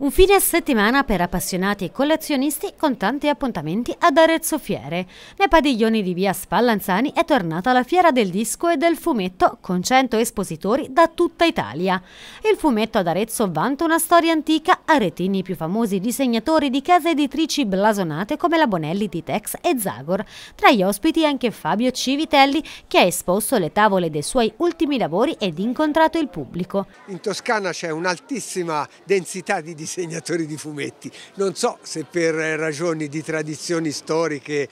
Un fine settimana per appassionati e collezionisti con tanti appuntamenti ad Arezzo Fiere. Nei padiglioni di via Spallanzani è tornata la fiera del disco e del fumetto con 100 espositori da tutta Italia. Il fumetto ad Arezzo vanta una storia antica, aretini i più famosi disegnatori di case editrici blasonate come la Bonelli di Tex e Zagor. Tra gli ospiti anche Fabio Civitelli che ha esposto le tavole dei suoi ultimi lavori ed incontrato il pubblico. In Toscana c'è un'altissima densità di disegni disegnatori di fumetti. Non so se per ragioni di tradizioni storiche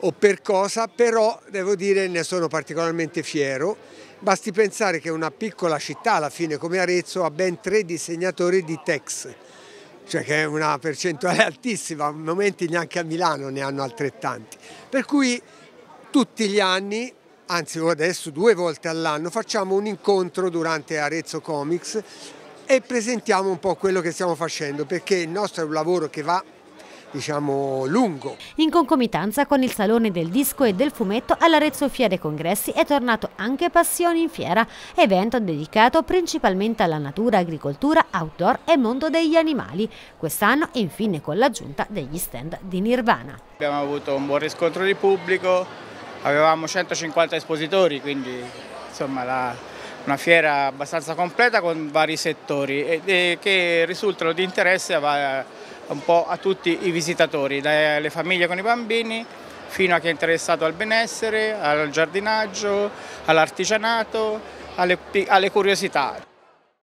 o per cosa, però devo dire ne sono particolarmente fiero. Basti pensare che una piccola città, alla fine come Arezzo, ha ben tre disegnatori di Tex, cioè che è una percentuale altissima, a momenti neanche a Milano ne hanno altrettanti. Per cui tutti gli anni, anzi adesso due volte all'anno, facciamo un incontro durante Arezzo Comics e presentiamo un po' quello che stiamo facendo perché il nostro è un lavoro che va diciamo lungo. In concomitanza con il Salone del Disco e del Fumetto all'Arezzo Fiera dei Congressi è tornato anche Passioni in Fiera, evento dedicato principalmente alla natura, agricoltura, outdoor e mondo degli animali, quest'anno infine con l'aggiunta degli stand di Nirvana. Abbiamo avuto un buon riscontro di pubblico, avevamo 150 espositori, quindi insomma la una fiera abbastanza completa con vari settori e, e che risultano di interesse a, un po' a tutti i visitatori, dalle famiglie con i bambini fino a chi è interessato al benessere, al giardinaggio, all'artigianato, alle, alle curiosità.